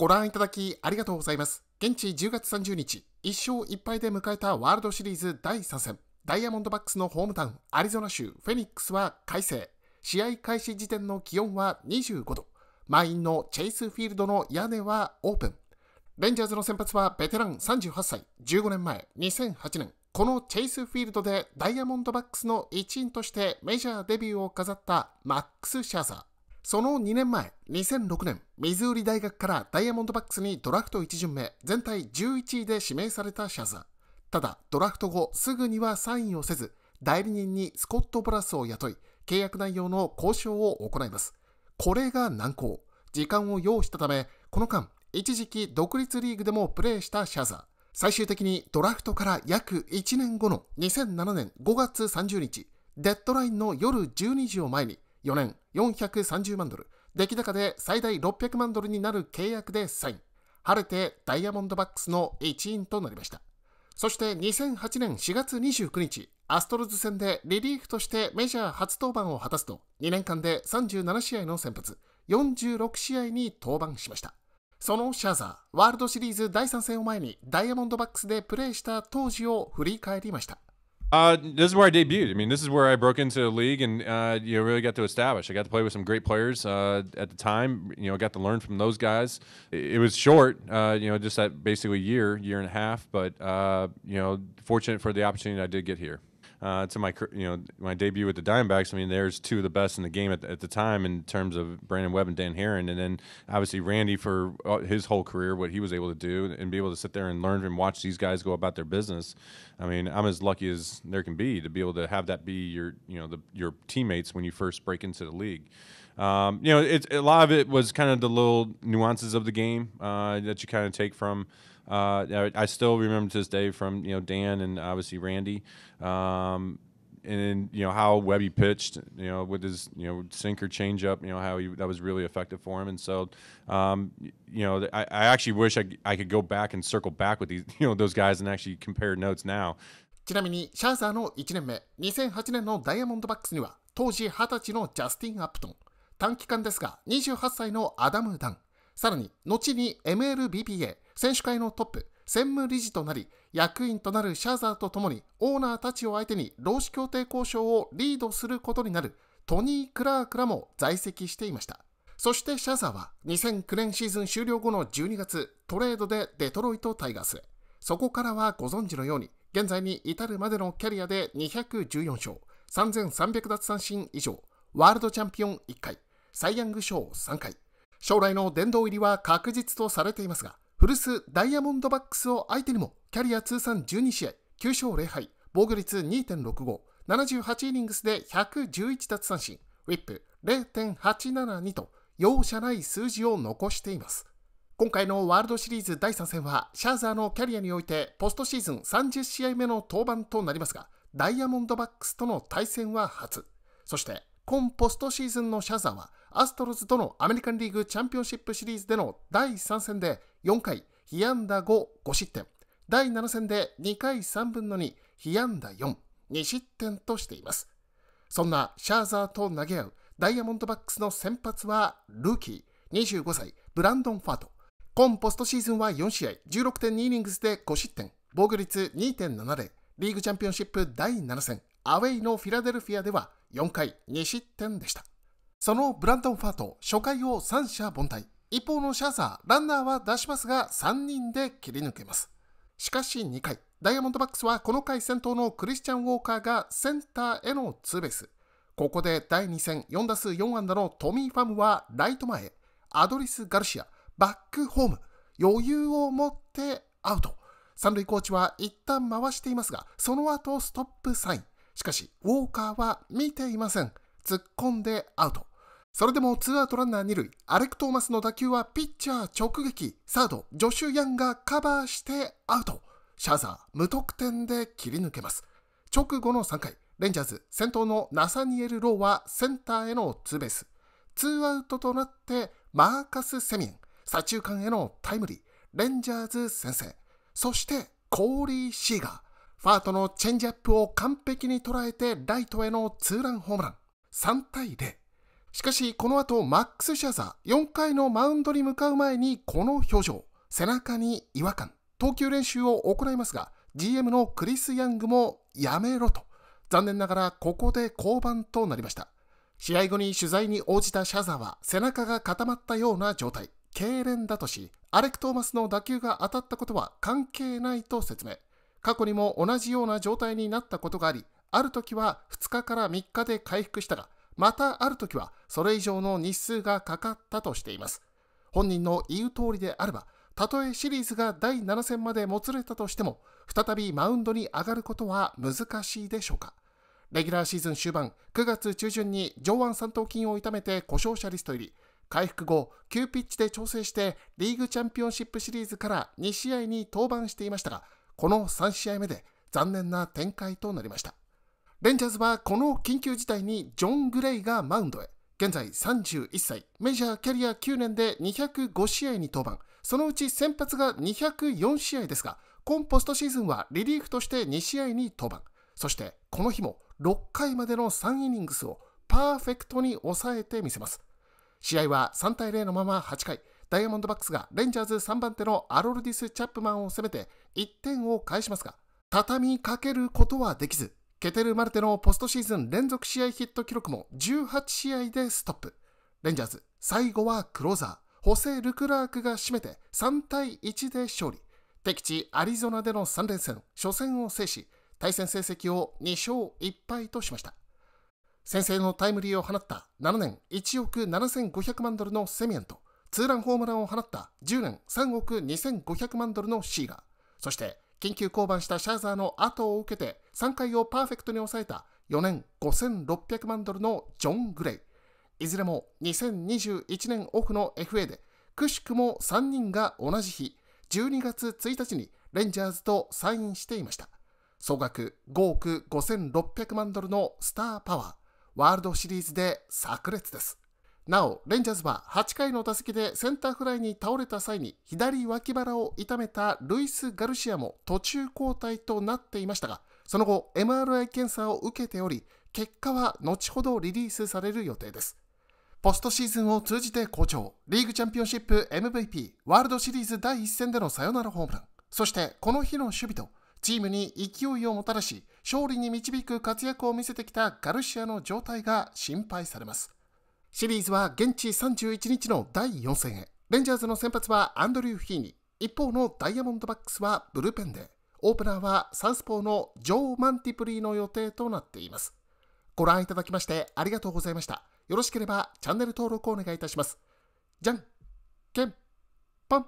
ご覧いただきありがとうございます。現地10月30日、1勝1敗で迎えたワールドシリーズ第3戦。ダイヤモンドバックスのホームタウン、アリゾナ州フェニックスは快晴。試合開始時点の気温は25度。満員のチェイスフィールドの屋根はオープン。レンジャーズの先発はベテラン38歳、15年前、2008年、このチェイスフィールドでダイヤモンドバックスの一員としてメジャーデビューを飾ったマックス・シャーザー。その2年前、2006年、ミズーリ大学からダイヤモンドバックスにドラフト1巡目、全体11位で指名されたシャザー。ただ、ドラフト後、すぐにはサインをせず、代理人にスコット・ブラスを雇い、契約内容の交渉を行います。これが難航。時間を要したため、この間、一時期独立リーグでもプレーしたシャザー。最終的にドラフトから約1年後の2007年5月30日、デッドラインの夜12時を前に、4年430万ドル、出来高で最大600万ドルになる契約でサイン。晴れてダイヤモンドバックスの一員となりました。そして2008年4月29日、アストロズ戦でリリーフとしてメジャー初登板を果たすと、2年間で37試合の先発、46試合に登板しました。そのシャーザー、ワールドシリーズ第3戦を前にダイヤモンドバックスでプレーした当時を振り返りました。Uh, this is where I debuted. I mean, this is where I broke into the league and uh, you know really got to establish. I got to play with some great players uh, at the time. You know, got to learn from those guys. It, it was short, uh, you know, just that basically year, year and a half. But uh, you know, fortunate for the opportunity I did get here uh, to my you know my debut with the Diamondbacks. I mean, there's two of the best in the game at, at, the time in terms of Brandon Webb and Dan Heron, and then obviously Randy for uh, his whole career, what he was able to do, and be able to sit there and learn and watch these guys go about their business. I mean, I'm as lucky as there can be to be able to have that be your you know the, your teammates when you first break into the league. Um, you know, it's a lot of it was kind of the little nuances of the game uh, that you kind of take from. Uh, I still remember to this day from you know Dan and obviously Randy, um, and you know how Webby pitched, you know with his you know sinker changeup, you know how he, that was really effective for him. And so, um, you know, I, I actually wish I, I could go back and circle back with these you know those guys and actually compare notes now. ちなみにシャーサーの1年目2008年のタイヤモントハックスには当時短期間ですが、28歳のアダム・ダン、さらに、後に MLBPA、選手会のトップ、専務理事となり、役員となるシャーザーと共に、オーナーたちを相手に労使協定交渉をリードすることになるトニー・クラークらも在籍していました。そしてシャーザーは2009年シーズン終了後の12月、トレードでデトロイト・タイガースへ。そこからはご存知のように、現在に至るまでのキャリアで214勝、3300奪三振以上、ワールドチャンピオン1回、サイ・ヤング賞3回。将来の殿堂入りは確実とされていますが、古巣ダイヤモンドバックスを相手にも、キャリア通算12試合、9勝0敗、防御率2.65、78イニングスで111奪三振、ウィップ0.872と、容赦ない数字を残しています。今回のワールドシリーズ第3戦は、シャーザーのキャリアにおいて、ポストシーズン30試合目の登板となりますが、ダイヤモンドバックスとの対戦は初。そして、今ポストシーズンのシャーザーは、アストロズとのアメリカンリーグチャンピオンシップシリーズでの第3戦で4回被安打5、5失点。第7戦で2回3分の2、被安打4、2失点としています。そんなシャーザーと投げ合うダイヤモンドバックスの先発はルーキー、25歳、ブランドン・ファート。今ポストシーズンは4試合、16.2イニングスで5失点、防御率2.70、リーグチャンピオンシップ第7戦、アウェイのフィラデルフィアでは4回2失点でした。そのブラントン・ファート、初回を三者凡退。一方のシャーザー、ランナーは出しますが、3人で切り抜けます。しかし2回、ダイヤモンドバックスはこの回先頭のクリスチャン・ウォーカーがセンターへのツーベース。ここで第2戦4打数4安打のトミー・ファムはライト前アドリス・ガルシア、バックホーム、余裕を持ってアウト。三塁コーチは一旦回していますが、その後ストップサイン。しかし、ウォーカーは見ていません。突っ込んでアウト。それでもツーアウトランナー二塁、アレク・トーマスの打球はピッチャー直撃、サード、ジョシュ・ヤンがカバーしてアウト。シャーザー、無得点で切り抜けます。直後の3回、レンジャーズ、先頭のナサニエル・ローはセンターへのツーベース。ツーアウトとなって、マーカス・セミン、左中間へのタイムリー、レンジャーズ先制。そして、コーリー・シーガー。ファートのチェンジアップを完璧に捉えてライトへのツーランホームラン。3対0。しかし、この後、マックス・シャザー、4回のマウンドに向かう前に、この表情、背中に違和感、投球練習を行いますが、GM のクリス・ヤングもやめろと、残念ながらここで降板となりました。試合後に取材に応じたシャザーは、背中が固まったような状態、痙攣だとし、アレク・トーマスの打球が当たったことは関係ないと説明。過去にも同じような状態になったことがあり、ある時は2日から3日で回復したが、またある時はそれ以上の日数がかかったとしています。本人の言う通りであれば、たとえシリーズが第7戦までもつれたとしても、再びマウンドに上がることは難しいでしょうか。レギュラーシーズン終盤、9月中旬に上腕三頭筋を痛めて故障者リスト入り、回復後、急ピッチで調整して、リーグチャンピオンシップシリーズから2試合に登板していましたが、この3試合目で残念な展開となりました。レンジャーズはこの緊急事態にジョン・グレイがマウンドへ。現在31歳、メジャーキャリア9年で205試合に登板、そのうち先発が204試合ですが、今ポストシーズンはリリーフとして2試合に登板、そしてこの日も6回までの3イニングスをパーフェクトに抑えてみせます。試合は3対0のまま8回、ダイヤモンドバックスがレンジャーズ3番手のアロルディス・チャップマンを攻めて1点を返しますが、畳みかけることはできず、ケテル・マルテのポストシーズン連続試合ヒット記録も18試合でストップ。レンジャーズ、最後はクローザー、ホセ・ルクラークが締めて3対1で勝利。敵地アリゾナでの3連戦、初戦を制し、対戦成績を2勝1敗としました。先制のタイムリーを放った7年1億7500万ドルのセミエンと、ツーランホームランを放った10年3億2500万ドルのシーガー、そして緊急降板したシャーザーの後を受けて3回をパーフェクトに抑えた4年5600万ドルのジョン・グレイ。いずれも2021年オフの FA で、くしくも3人が同じ日、12月1日にレンジャーズとサインしていました。総額5億5600万ドルのスターパワー、ワールドシリーズで炸裂です。なお、レンジャーズは8回の打席でセンターフライに倒れた際に左脇腹を痛めたルイス・ガルシアも途中交代となっていましたが、その後 MRI 検査を受けており、結果は後ほどリリースされる予定です。ポストシーズンを通じて好調、リーグチャンピオンシップ MVP、ワールドシリーズ第1戦でのサヨナラホームラン、そしてこの日の守備と、チームに勢いをもたらし、勝利に導く活躍を見せてきたガルシアの状態が心配されます。シリーズは現地31日の第4戦へ。レンジャーズの先発はアンドリュー・ヒーニー。一方のダイヤモンドバックスはブルペンで。オープナーはサウスポーのジョー・マンティプリーの予定となっています。ご覧いただきましてありがとうございました。よろしければチャンネル登録をお願いいたします。じゃんけんぽん